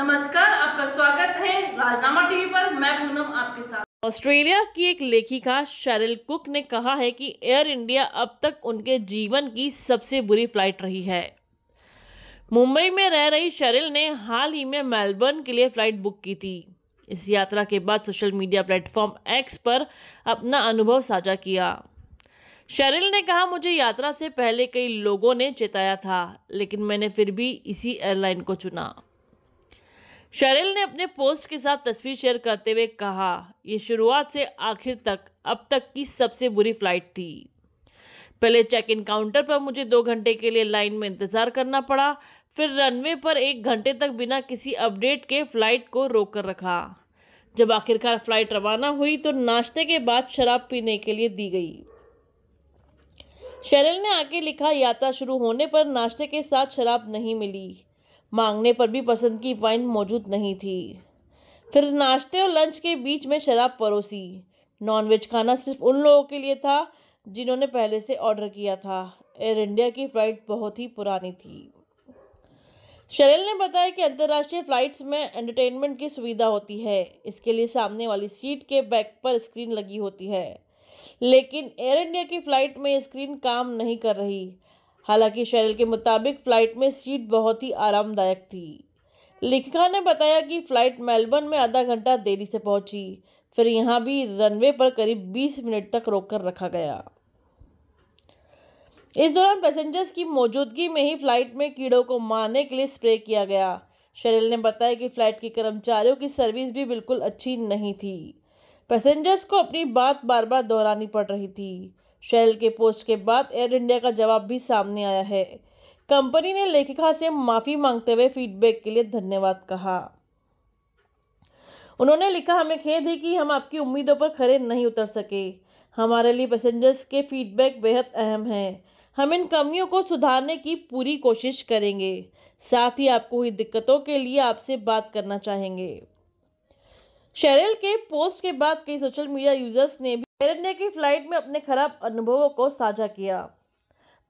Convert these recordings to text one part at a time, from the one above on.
नमस्कार आपका स्वागत है राजनामा टीवी पर मैं पूनम आपके साथ ऑस्ट्रेलिया की एक लेखिका शेरिल कुक ने कहा है कि एयर इंडिया अब तक उनके जीवन की सबसे बुरी फ्लाइट रही है मुंबई में रह रही शेरिल ने हाल ही में मेलबर्न के लिए फ्लाइट बुक की थी इस यात्रा के बाद सोशल मीडिया प्लेटफॉर्म एक्स पर अपना अनुभव साझा किया शेरिल ने कहा मुझे यात्रा से पहले कई लोगों ने चेताया था लेकिन मैंने फिर भी इसी एयरलाइन को चुना शरेल ने अपने पोस्ट के साथ तस्वीर शेयर करते हुए कहा यह शुरुआत से आखिर तक अब तक की सबसे बुरी फ्लाइट थी पहले चेक इन काउंटर पर मुझे दो घंटे के लिए लाइन में इंतज़ार करना पड़ा फिर रनवे पर एक घंटे तक बिना किसी अपडेट के फ़्लाइट को रोक कर रखा जब आखिरकार फ़्लाइट रवाना हुई तो नाश्ते के बाद शराब पीने के लिए दी गई शरल ने आगे लिखा यात्रा शुरू होने पर नाश्ते के साथ शराब नहीं मिली मांगने पर भी पसंद की वाइन मौजूद नहीं थी फिर नाश्ते और लंच के बीच में शराब परोसी नॉनवेज खाना सिर्फ उन लोगों के लिए था जिन्होंने पहले से ऑर्डर किया था एयर इंडिया की फ़्लाइट बहुत ही पुरानी थी शरेल ने बताया कि अंतर्राष्ट्रीय फ़्लाइट्स में एंटरटेनमेंट की सुविधा होती है इसके लिए सामने वाली सीट के बैक पर स्क्रीन लगी होती है लेकिन एयर इंडिया की फ़्लाइट में स्क्रीन काम नहीं कर रही हालांकि शेरल के मुताबिक फ्लाइट में सीट बहुत ही आरामदायक थी लेखिका ने बताया कि फ्लाइट मेलबर्न में आधा घंटा देरी से पहुंची फिर यहाँ भी रनवे पर करीब 20 मिनट तक रोक कर रखा गया इस दौरान पैसेंजर्स की मौजूदगी में ही फ्लाइट में कीड़ों को मारने के लिए स्प्रे किया गया शरील ने बताया कि फ्लाइट के कर्मचारियों की सर्विस भी बिल्कुल अच्छी नहीं थी पैसेंजर्स को अपनी बात बार बार दोहरानी पड़ रही थी शैल के पोस्ट के बाद एयर इंडिया का जवाब भी सामने आया है कंपनी ने लेखिका से माफ़ी मांगते हुए फीडबैक के लिए धन्यवाद कहा उन्होंने लिखा हमें खेद है कि हम आपकी उम्मीदों पर खड़े नहीं उतर सके हमारे लिए पैसेंजर्स के फीडबैक बेहद अहम है हम इन कमियों को सुधारने की पूरी कोशिश करेंगे साथ ही आपको हुई दिक्कतों के लिए आपसे बात करना चाहेंगे शेरल के पोस्ट के बाद कई सोशल मीडिया यूजर्स ने भी एयर ने की फ्लाइट में अपने खराब अनुभवों को साझा किया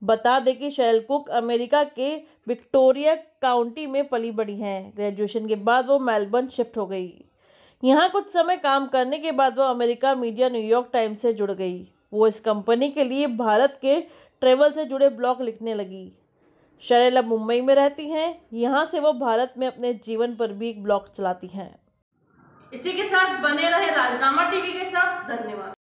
बता दें कि शैल कुक अमेरिका के विक्टोरिया काउंटी में पली बड़ी हैं ग्रेजुएशन के बाद वो मेलबर्न शिफ्ट हो गई यहाँ कुछ समय काम करने के बाद वो अमेरिका मीडिया न्यूयॉर्क टाइम्स से जुड़ गई वो इस कंपनी के लिए भारत के ट्रेवल से जुड़े ब्लॉग लिखने लगी शैल अब मुंबई में रहती हैं यहाँ से वो भारत में अपने जीवन पर भी एक ब्लॉग चलाती हैं इसी के साथ बने रहे राजनामा टीवी के साथ धन्यवाद